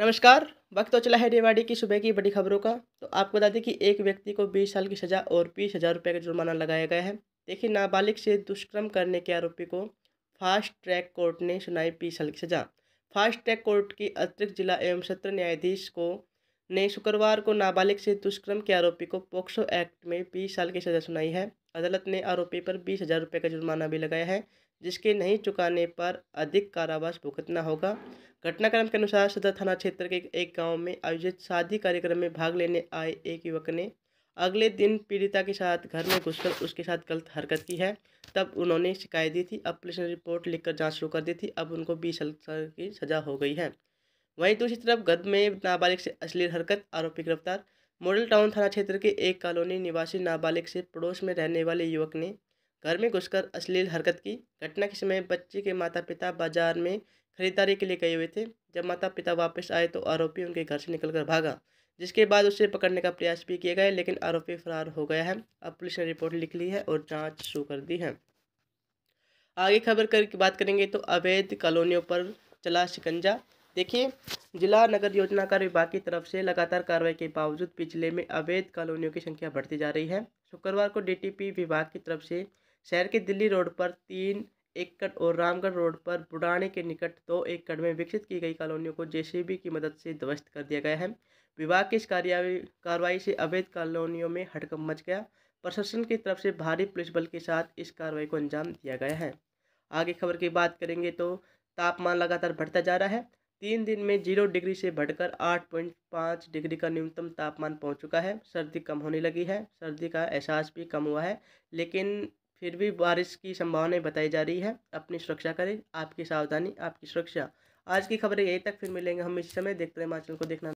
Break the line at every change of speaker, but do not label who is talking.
नमस्कार वक्त तो चला है रेवाड़ी की सुबह की बड़ी खबरों का तो आपको बता दें कि एक व्यक्ति को 20 साल की सज़ा और बीस हज़ार रुपये का जुर्माना लगाया गया है देखिए नाबालिग से दुष्कर्म करने के आरोपी को फास्ट ट्रैक कोर्ट ने सुनाई बीस साल की सज़ा फास्ट ट्रैक कोर्ट की अतिरिक्त जिला एवं सत्र न्यायाधीश को ने शुक्रवार को नाबालिग से दुष्कर्म के आरोपी को पोक्सो एक्ट में बीस साल की सज़ा सुनाई है अदालत ने आरोपी पर बीस हज़ार रुपये का जुर्माना भी लगाया है जिसके नहीं चुकाने पर अधिक कारावास भुगतना होगा घटनाक्रम के अनुसार सदर थाना क्षेत्र के एक गांव में आयोजित शादी कार्यक्रम में भाग लेने आए एक युवक ने अगले दिन पीड़िता के साथ घर में घुसकर उसके साथ गलत हरकत की है तब उन्होंने शिकायत दी थी अब पुलिस ने रिपोर्ट लिखकर जांच शुरू कर दी थी अब उनको बीस साल की सजा हो गई है वहीं दूसरी तरफ गद में नाबालिग से अश्लील हरकत आरोपी गिरफ्तार मॉडल टाउन थाना क्षेत्र के एक कॉलोनी निवासी नाबालिग से पड़ोस में रहने वाले युवक ने घर में घुसकर अश्लील हरकत की घटना के समय बच्चे के माता पिता बाजार में खरीदारी के लिए गए हुए थे जब माता पिता वापस आए तो आरोपी उनके घर से निकलकर भागा जिसके बाद उसे पकड़ने का प्रयास भी किया गया लेकिन आरोपी फरार हो गया है अब पुलिस ने रिपोर्ट लिख ली है और जाँच शुरू कर दी है आगे खबर कर बात करेंगे तो अवैध कॉलोनियों पर चला शिकंजा देखिए जिला नगर योजनाकार विभाग की तरफ से लगातार कार्रवाई के बावजूद पिछले में अवैध कॉलोनियों की संख्या बढ़ती जा रही है शुक्रवार को डीटीपी विभाग की तरफ से शहर के दिल्ली रोड पर तीन एकड़ और रामगढ़ रोड पर बुढ़ाने के निकट दो एकड़ में विकसित की गई कॉलोनियों को जेसीबी की मदद से ध्वस्त कर दिया गया है विभाग की इस कार्रवाई से अवैध कॉलोनियों में हड़कंप मच गया प्रशासन की तरफ से भारी पुलिस बल के साथ इस कार्रवाई को अंजाम दिया गया है आगे खबर की बात करेंगे तो तापमान लगातार बढ़ता जा रहा है तीन दिन में जीरो डिग्री से बढ़कर आठ पॉइंट पाँच डिग्री का न्यूनतम तापमान पहुंच चुका है सर्दी कम होने लगी है सर्दी का एहसास भी कम हुआ है लेकिन फिर भी बारिश की संभावनाएं बताई जा रही है अपनी सुरक्षा करें आपकी सावधानी आपकी सुरक्षा आज की खबरें यही तक फिर मिलेंगे हम इस समय देखते हैं हिमाचल को देखना